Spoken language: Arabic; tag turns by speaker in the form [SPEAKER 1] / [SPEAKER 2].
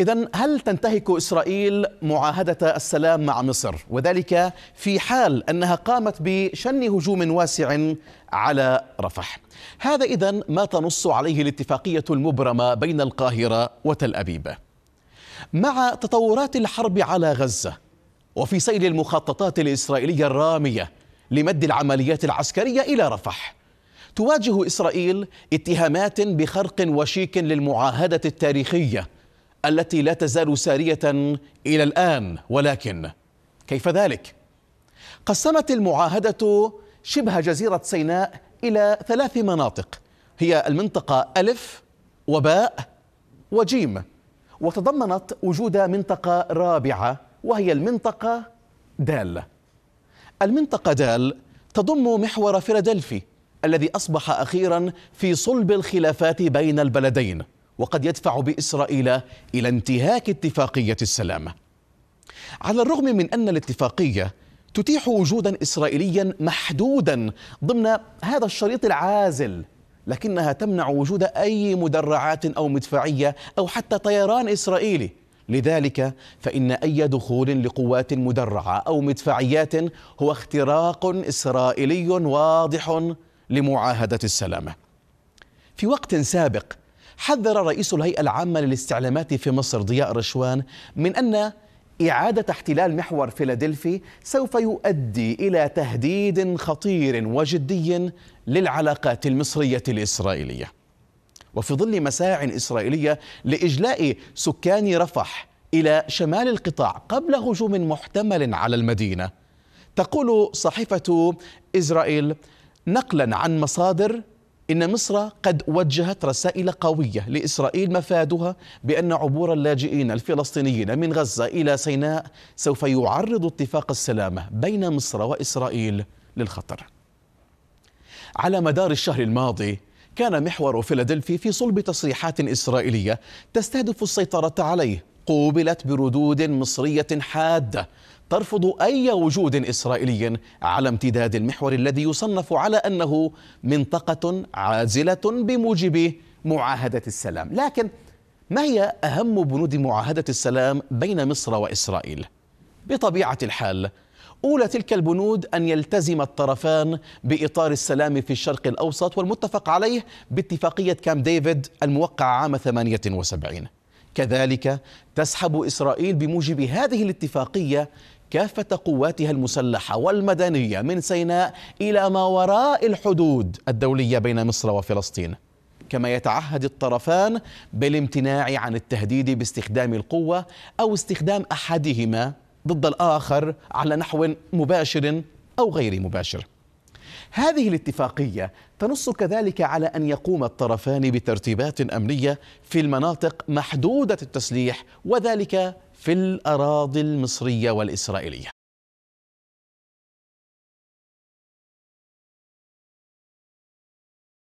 [SPEAKER 1] إذا هل تنتهك إسرائيل معاهدة السلام مع مصر وذلك في حال أنها قامت بشن هجوم واسع على رفح هذا إذا ما تنص عليه الاتفاقية المبرمة بين القاهرة وتل أبيب مع تطورات الحرب على غزة وفي سيل المخططات الإسرائيلية الرامية لمد العمليات العسكرية إلى رفح تواجه إسرائيل اتهامات بخرق وشيك للمعاهدة التاريخية التي لا تزال سارية إلى الآن ولكن كيف ذلك؟ قسمت المعاهدة شبه جزيرة سيناء إلى ثلاث مناطق هي المنطقة ألف وباء وجيم وتضمنت وجود منطقة رابعة وهي المنطقة دال المنطقة دال تضم محور فيلادلفي الذي أصبح أخيرا في صلب الخلافات بين البلدين وقد يدفع باسرائيل الى انتهاك اتفاقيه السلام. على الرغم من ان الاتفاقيه تتيح وجودا اسرائيليا محدودا ضمن هذا الشريط العازل لكنها تمنع وجود اي مدرعات او مدفعيه او حتى طيران اسرائيلي لذلك فإن أي دخول لقوات مدرعة أو مدفعيات هو اختراق إسرائيلي واضح لمعاهدة السلام. في وقت سابق حذر رئيس الهيئة العامة للاستعلامات في مصر ضياء رشوان من أن إعادة احتلال محور فيلادلفي سوف يؤدي إلى تهديد خطير وجدي للعلاقات المصرية الإسرائيلية وفي ظل مساع إسرائيلية لإجلاء سكان رفح إلى شمال القطاع قبل هجوم محتمل على المدينة تقول صحيفة إسرائيل نقلا عن مصادر إن مصر قد وجهت رسائل قوية لإسرائيل مفادها بأن عبور اللاجئين الفلسطينيين من غزة إلى سيناء سوف يعرض اتفاق السلامة بين مصر وإسرائيل للخطر. على مدار الشهر الماضي كان محور فيلادلفي في صلب تصريحات إسرائيلية تستهدف السيطرة عليه قوبلت بردود مصرية حادة ترفض أي وجود إسرائيلي على امتداد المحور الذي يصنف على أنه منطقة عازلة بموجب معاهدة السلام لكن ما هي أهم بنود معاهدة السلام بين مصر وإسرائيل؟ بطبيعة الحال أولى تلك البنود أن يلتزم الطرفان بإطار السلام في الشرق الأوسط والمتفق عليه باتفاقية كام ديفيد الموقعة عام 78 كذلك تسحب إسرائيل بموجب هذه الاتفاقية كافة قواتها المسلحة والمدنية من سيناء إلى ما وراء الحدود الدولية بين مصر وفلسطين كما يتعهد الطرفان بالامتناع عن التهديد باستخدام القوة أو استخدام أحدهما ضد الآخر على نحو مباشر أو غير مباشر هذه الاتفاقية تنص كذلك على أن يقوم الطرفان بترتيبات أمنية في المناطق محدودة التسليح وذلك في الأراضي المصرية والإسرائيلية